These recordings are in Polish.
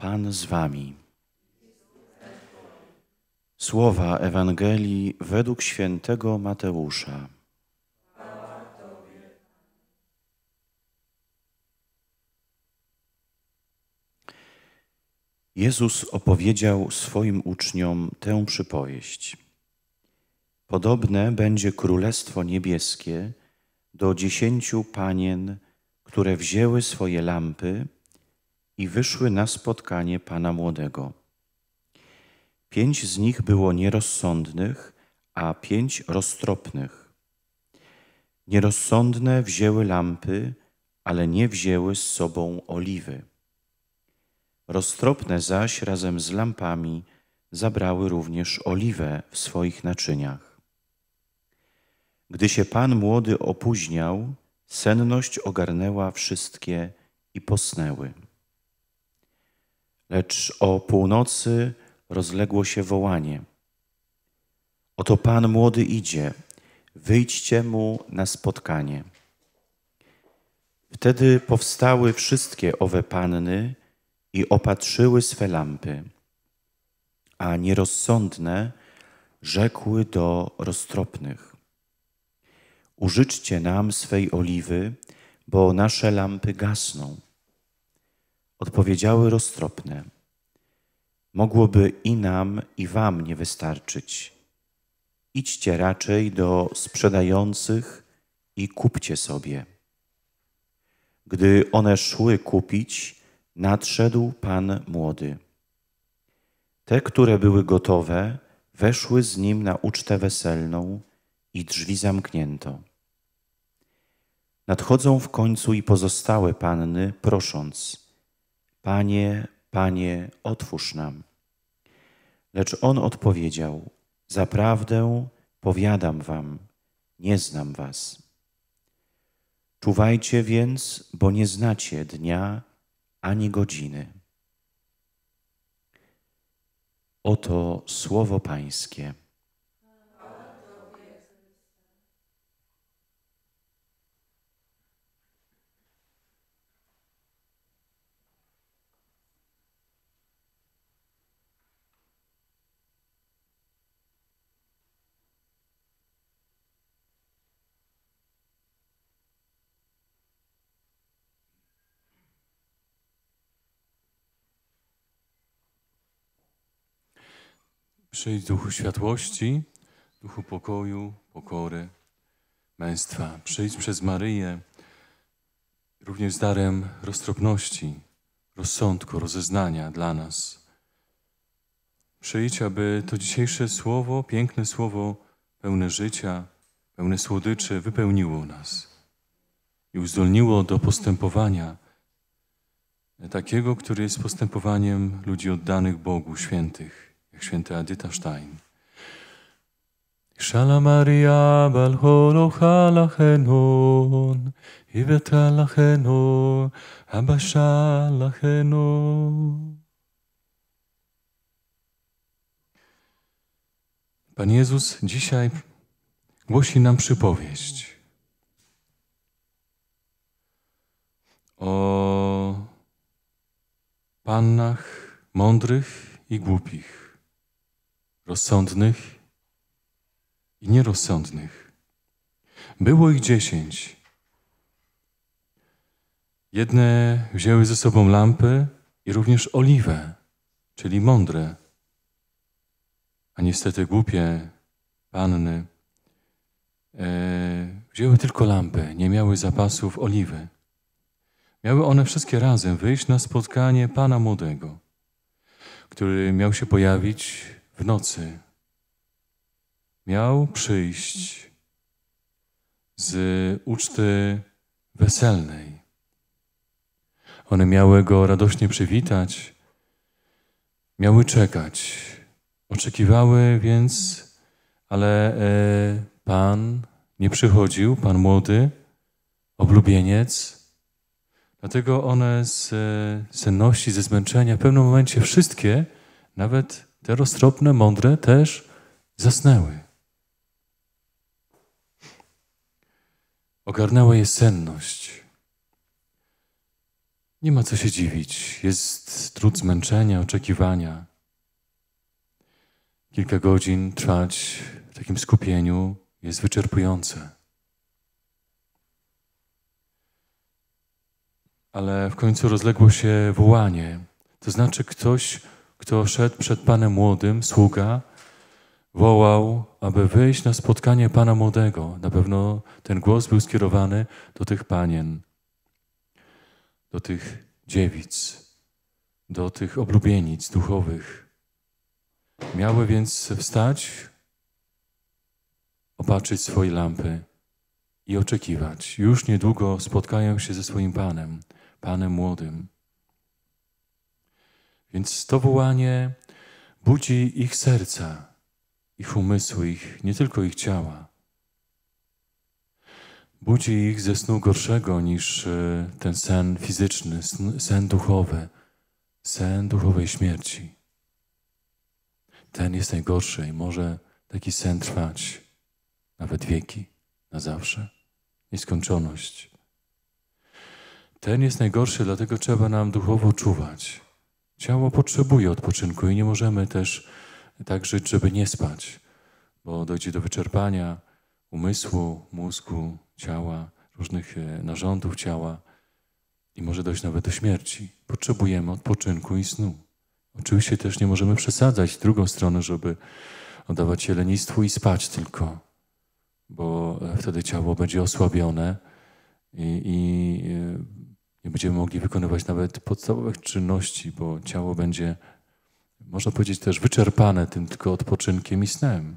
Pan z Wami. Słowa Ewangelii według świętego Mateusza. Jezus opowiedział swoim uczniom tę przypowieść. Podobne będzie królestwo niebieskie do dziesięciu panien, które wzięły swoje lampy i wyszły na spotkanie pana młodego. Pięć z nich było nierozsądnych, a pięć roztropnych. Nierozsądne wzięły lampy, ale nie wzięły z sobą oliwy. Roztropne zaś razem z lampami zabrały również oliwę w swoich naczyniach. Gdy się pan młody opóźniał, senność ogarnęła wszystkie i posnęły lecz o północy rozległo się wołanie. Oto Pan młody idzie, wyjdźcie mu na spotkanie. Wtedy powstały wszystkie owe panny i opatrzyły swe lampy, a nierozsądne rzekły do roztropnych. Użyczcie nam swej oliwy, bo nasze lampy gasną odpowiedziały roztropne. Mogłoby i nam, i wam nie wystarczyć. Idźcie raczej do sprzedających i kupcie sobie. Gdy one szły kupić, nadszedł pan młody. Te, które były gotowe, weszły z nim na ucztę weselną i drzwi zamknięto. Nadchodzą w końcu i pozostałe panny, prosząc – Panie, Panie, otwórz nam. Lecz on odpowiedział: Zaprawdę powiadam wam, nie znam was. Czuwajcie więc, bo nie znacie dnia ani godziny. Oto słowo Pańskie. Przyjdź duchu światłości, duchu pokoju, pokory, męstwa. Przyjdź przez Maryję, również z darem roztropności, rozsądku, rozeznania dla nas. Przyjdź, aby to dzisiejsze słowo, piękne słowo, pełne życia, pełne słodyczy, wypełniło nas i uzdolniło do postępowania takiego, który jest postępowaniem ludzi oddanych Bogu, świętych święta Edyta Stein. Szala Maria i lachenon, iweta lachenon, abasza lachenon. Pan Jezus dzisiaj głosi nam przypowieść o pannach mądrych i głupich rozsądnych i nierozsądnych. Było ich dziesięć. Jedne wzięły ze sobą lampy i również oliwę, czyli mądre, a niestety głupie panny e, wzięły tylko lampy, nie miały zapasów oliwy. Miały one wszystkie razem wyjść na spotkanie pana młodego, który miał się pojawić w nocy miał przyjść z uczty weselnej. One miały go radośnie przywitać, miały czekać. Oczekiwały więc, ale e, Pan nie przychodził, Pan młody, oblubieniec. Dlatego one z e, senności, ze zmęczenia, w pewnym momencie wszystkie, nawet te roztropne, mądre też zasnęły. Ogarnęła je senność. Nie ma co się dziwić. Jest trud zmęczenia, oczekiwania. Kilka godzin trwać w takim skupieniu jest wyczerpujące. Ale w końcu rozległo się wołanie, to znaczy ktoś kto szedł przed Panem młodym, sługa, wołał, aby wyjść na spotkanie Pana młodego. Na pewno ten głos był skierowany do tych panien, do tych dziewic, do tych oblubienic duchowych. Miały więc wstać, opatrzyć swoje lampy i oczekiwać. Już niedługo spotkają się ze swoim Panem, Panem młodym. Więc to wołanie budzi ich serca, ich umysły, ich, nie tylko ich ciała. Budzi ich ze snu gorszego niż e, ten sen fizyczny, sen, sen duchowy, sen duchowej śmierci. Ten jest najgorszy i może taki sen trwać nawet wieki, na zawsze, nieskończoność. Ten jest najgorszy, dlatego trzeba nam duchowo czuwać Ciało potrzebuje odpoczynku i nie możemy też tak żyć, żeby nie spać, bo dojdzie do wyczerpania umysłu, mózgu, ciała, różnych e, narządów ciała i może dojść nawet do śmierci. Potrzebujemy odpoczynku i snu. Oczywiście też nie możemy przesadzać w drugą stronę, żeby oddawać się lenistwu i spać tylko, bo e, wtedy ciało będzie osłabione i, i e, nie będziemy mogli wykonywać nawet podstawowych czynności, bo ciało będzie, można powiedzieć, też wyczerpane tym tylko odpoczynkiem i snem.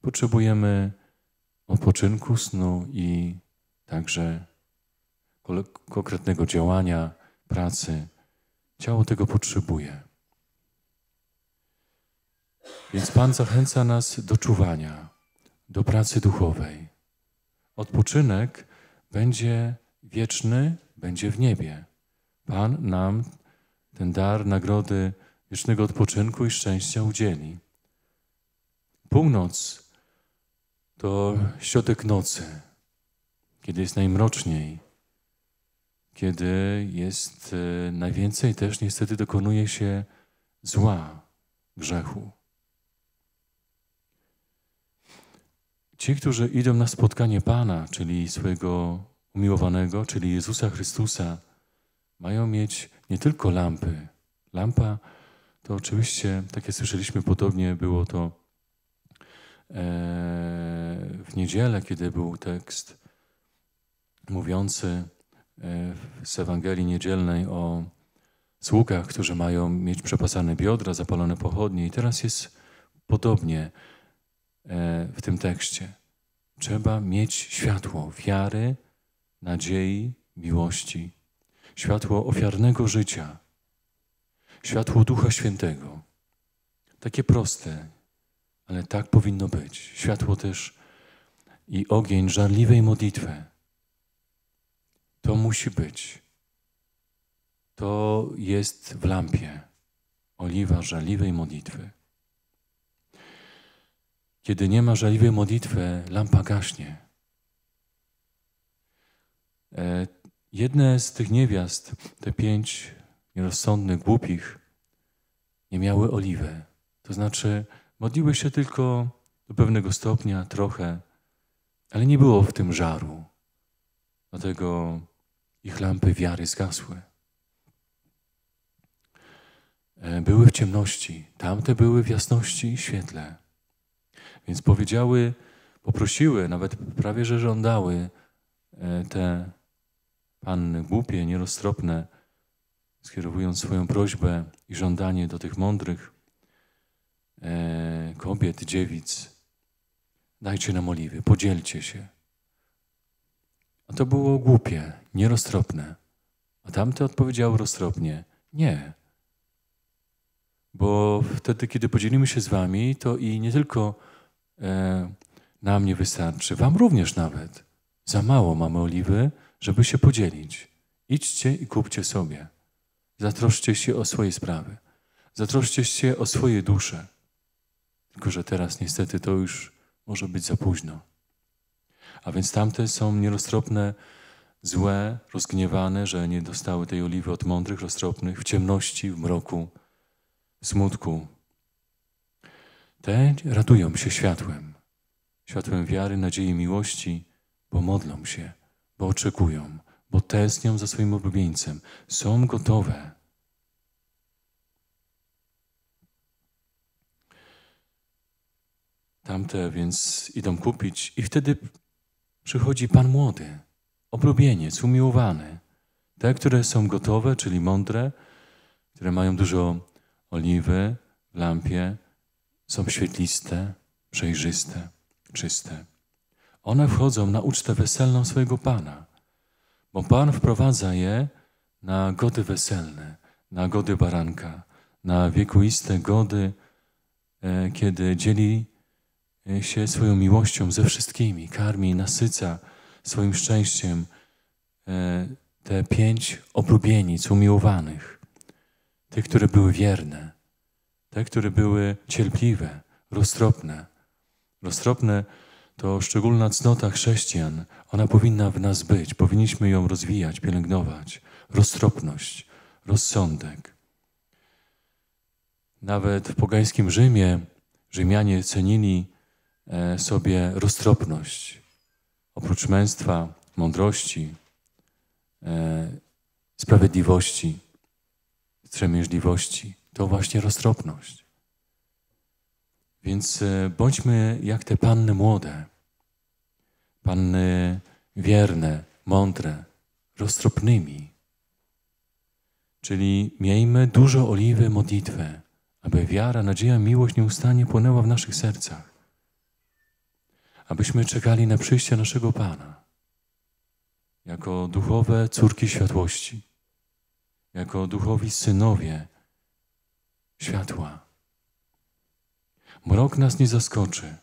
Potrzebujemy odpoczynku, snu i także konkretnego działania, pracy. Ciało tego potrzebuje. Więc Pan zachęca nas do czuwania, do pracy duchowej. Odpoczynek będzie wieczny, będzie w niebie. Pan nam ten dar nagrody wiecznego odpoczynku i szczęścia udzieli. Północ to środek nocy, kiedy jest najmroczniej, kiedy jest e, najwięcej też niestety dokonuje się zła, grzechu. Ci, którzy idą na spotkanie Pana, czyli swojego umiłowanego, czyli Jezusa Chrystusa, mają mieć nie tylko lampy. Lampa to oczywiście, tak jak słyszeliśmy, podobnie było to e, w niedzielę, kiedy był tekst mówiący e, z Ewangelii Niedzielnej o sługach, którzy mają mieć przepasane biodra, zapalone pochodnie. I teraz jest podobnie e, w tym tekście. Trzeba mieć światło wiary, nadziei, miłości, światło ofiarnego życia, światło Ducha Świętego. Takie proste, ale tak powinno być. Światło też i ogień żarliwej modlitwy. To musi być. To jest w lampie oliwa żarliwej modlitwy. Kiedy nie ma żarliwej modlitwy, lampa gaśnie. E, jedne z tych niewiast, te pięć nierozsądnych, głupich, nie miały oliwy. To znaczy modliły się tylko do pewnego stopnia, trochę, ale nie było w tym żaru. Dlatego ich lampy wiary zgasły. E, były w ciemności, tamte były w jasności i świetle. Więc powiedziały, poprosiły, nawet prawie że żądały e, te panny głupie, nieroztropne, skierowując swoją prośbę i żądanie do tych mądrych e, kobiet, dziewic, dajcie nam oliwy, podzielcie się. A to było głupie, nieroztropne. A tamte odpowiedziały roztropnie, nie. Bo wtedy, kiedy podzielimy się z wami, to i nie tylko e, nam nie wystarczy, wam również nawet. Za mało mamy oliwy, żeby się podzielić. Idźcie i kupcie sobie. Zatroszcie się o swoje sprawy. Zatroszcie się o swoje dusze. Tylko, że teraz niestety to już może być za późno. A więc tamte są nieroztropne, złe, rozgniewane, że nie dostały tej oliwy od mądrych, roztropnych, w ciemności, w mroku, w smutku. Te ratują się światłem, światłem wiary, nadziei, miłości, bo modlą się bo oczekują, bo tęsknią za swoim oblubieńcem, są gotowe. Tamte więc idą kupić i wtedy przychodzi pan młody, oblubieniec, umiłowany. Te, które są gotowe, czyli mądre, które mają dużo oliwy w lampie, są świetliste, przejrzyste, czyste. One wchodzą na ucztę weselną swojego Pana, bo Pan wprowadza je na gody weselne, na gody baranka, na wiekuiste gody, e, kiedy dzieli e, się swoją miłością ze wszystkimi, karmi, nasyca swoim szczęściem e, te pięć oblubienic, umiłowanych, tych, które były wierne, te, które były cierpliwe, roztropne. Roztropne to szczególna cnota chrześcijan. Ona powinna w nas być, powinniśmy ją rozwijać, pielęgnować. Roztropność, rozsądek. Nawet w pogańskim Rzymie Rzymianie cenili e, sobie roztropność. Oprócz męstwa, mądrości, e, sprawiedliwości, strzemięźliwości, to właśnie roztropność. Więc e, bądźmy jak te panny młode, panny wierne, mądre, roztropnymi. Czyli miejmy dużo oliwy modlitwę, aby wiara, nadzieja, miłość nieustannie płynęła w naszych sercach. Abyśmy czekali na przyjście naszego Pana. Jako duchowe córki światłości. Jako duchowi synowie światła Mrok nas nie zaskoczy.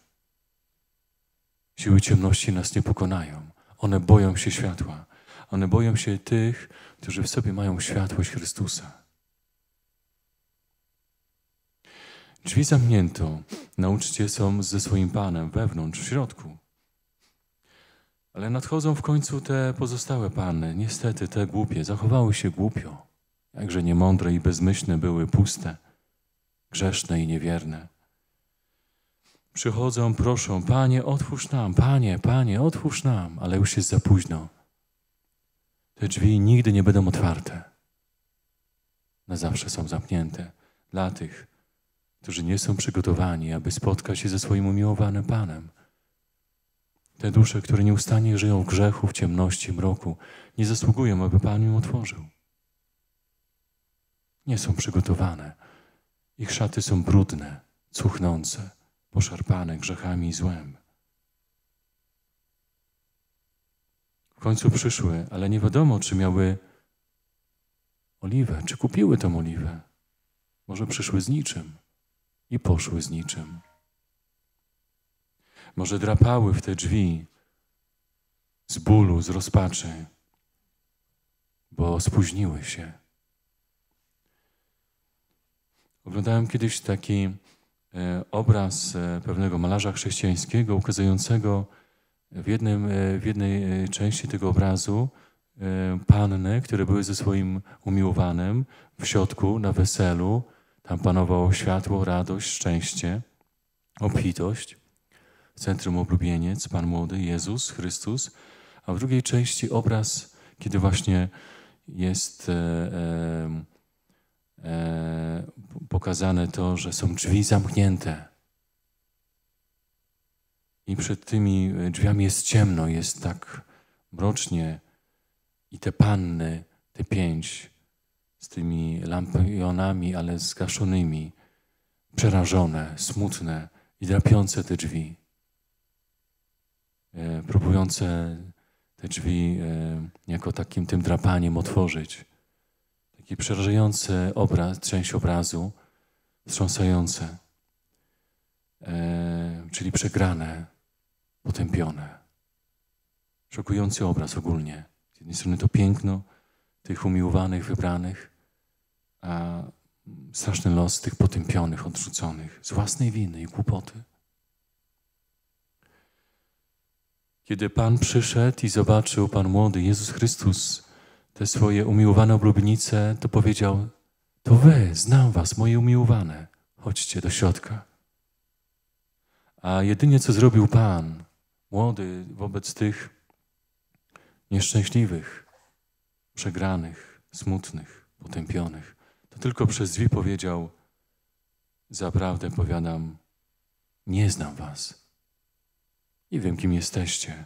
Siły ciemności nas nie pokonają. One boją się światła. One boją się tych, którzy w sobie mają światłość Chrystusa. Drzwi zamknięto. Nauczcie są ze swoim Panem wewnątrz, w środku. Ale nadchodzą w końcu te pozostałe Pany. Niestety te głupie zachowały się głupio. Jakże niemądre i bezmyślne były, puste, grzeszne i niewierne. Przychodzą, proszą, Panie, otwórz nam, Panie, Panie, otwórz nam, ale już jest za późno. Te drzwi nigdy nie będą otwarte. Na zawsze są zamknięte dla tych, którzy nie są przygotowani, aby spotkać się ze swoim umiłowanym Panem. Te dusze, które nieustannie żyją w grzechu, w ciemności, mroku, nie zasługują, aby Pan im otworzył. Nie są przygotowane. Ich szaty są brudne, cuchnące poszarpane grzechami i złem. W końcu przyszły, ale nie wiadomo, czy miały oliwę, czy kupiły tą oliwę. Może przyszły z niczym i poszły z niczym. Może drapały w te drzwi z bólu, z rozpaczy, bo spóźniły się. Oglądałem kiedyś taki E, obraz e, pewnego malarza chrześcijańskiego ukazującego w, jednym, e, w jednej części tego obrazu panny, które były ze swoim umiłowanym w środku na weselu. Tam panowało światło, radość, szczęście, obfitość. W centrum oblubieniec, Pan Młody, Jezus, Chrystus. A w drugiej części obraz, kiedy właśnie jest... E, e, E, pokazane to, że są drzwi zamknięte. I przed tymi e, drzwiami jest ciemno, jest tak mrocznie. I te panny, te pięć, z tymi lampionami, ale zgaszonymi, przerażone, smutne i drapiące te drzwi, e, próbujące te drzwi jako takim tym drapaniem otworzyć i przerażający obraz, część obrazu, wstrząsające, e, czyli przegrane, potępione. Szokujący obraz ogólnie. Z jednej strony to piękno tych umiłowanych, wybranych, a straszny los tych potępionych, odrzuconych z własnej winy i głupoty. Kiedy Pan przyszedł i zobaczył Pan młody Jezus Chrystus, te swoje umiłowane oblubienice, to powiedział: To wy, znam was, moje umiłowane, chodźcie do środka. A jedynie co zrobił Pan, młody, wobec tych nieszczęśliwych, przegranych, smutnych, potępionych, to tylko przez drzwi powiedział: Zaprawdę powiadam, nie znam was. Nie wiem, kim jesteście.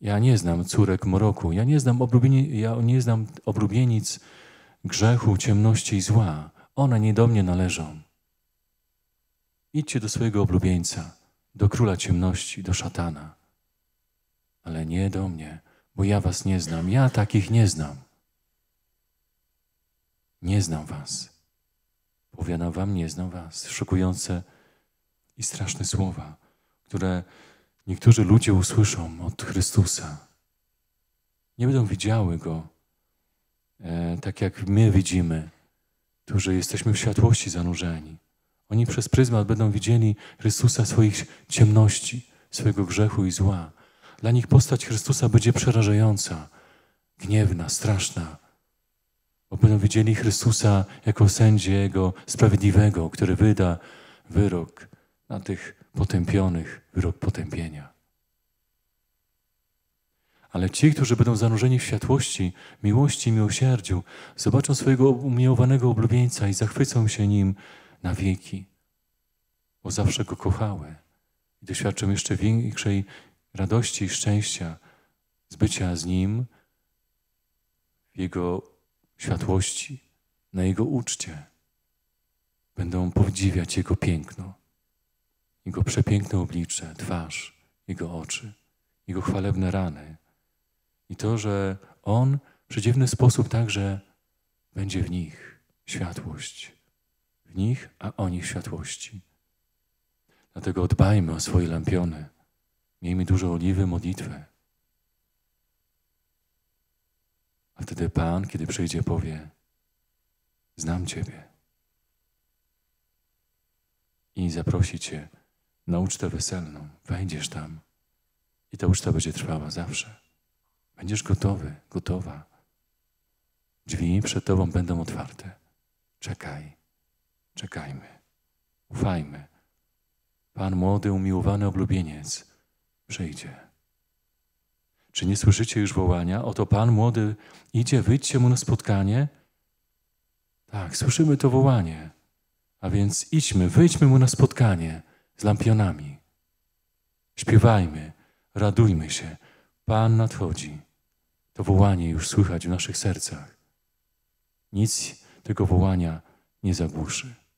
Ja nie znam córek mroku, ja nie znam, oblubieni, ja nie znam grzechu, ciemności i zła. One nie do mnie należą. Idźcie do swojego oblubieńca, do króla ciemności, do szatana. Ale nie do mnie, bo ja was nie znam, ja takich nie znam. Nie znam was. Powiadam wam, nie znam was. Szokujące i straszne słowa, które Niektórzy ludzie usłyszą od Chrystusa. Nie będą widziały Go e, tak, jak my widzimy, którzy jesteśmy w światłości zanurzeni. Oni przez pryzmat będą widzieli Chrystusa swoich ciemności, swojego grzechu i zła. Dla nich postać Chrystusa będzie przerażająca, gniewna, straszna, bo będą widzieli Chrystusa jako sędziego sprawiedliwego, który wyda wyrok na tych potępionych, wyrok potępienia. Ale ci, którzy będą zanurzeni w światłości, miłości i miłosierdziu, zobaczą swojego umiłowanego oblubieńca i zachwycą się nim na wieki, bo zawsze go kochały i doświadczą jeszcze większej radości i szczęścia z bycia z nim w jego światłości, na jego uczcie. Będą podziwiać jego piękno. Jego przepiękne oblicze, twarz, Jego oczy, Jego chwalebne rany. I to, że On w przedziwny sposób także będzie w nich światłość. W nich, a o nich światłości. Dlatego dbajmy o swoje lampiony. Miejmy dużo oliwy, modlitwę. A wtedy Pan, kiedy przyjdzie, powie: Znam Ciebie. I zaprosi Cię na ucztę weselną. Wejdziesz tam i ta uczta będzie trwała zawsze. Będziesz gotowy, gotowa. Drzwi przed Tobą będą otwarte. Czekaj, czekajmy, ufajmy. Pan młody, umiłowany oblubieniec przyjdzie. Czy nie słyszycie już wołania? Oto Pan młody idzie, wyjdźcie mu na spotkanie. Tak, słyszymy to wołanie. A więc idźmy, wyjdźmy mu na spotkanie z lampionami. Śpiewajmy, radujmy się. Pan nadchodzi. To wołanie już słychać w naszych sercach. Nic tego wołania nie zagłuszy.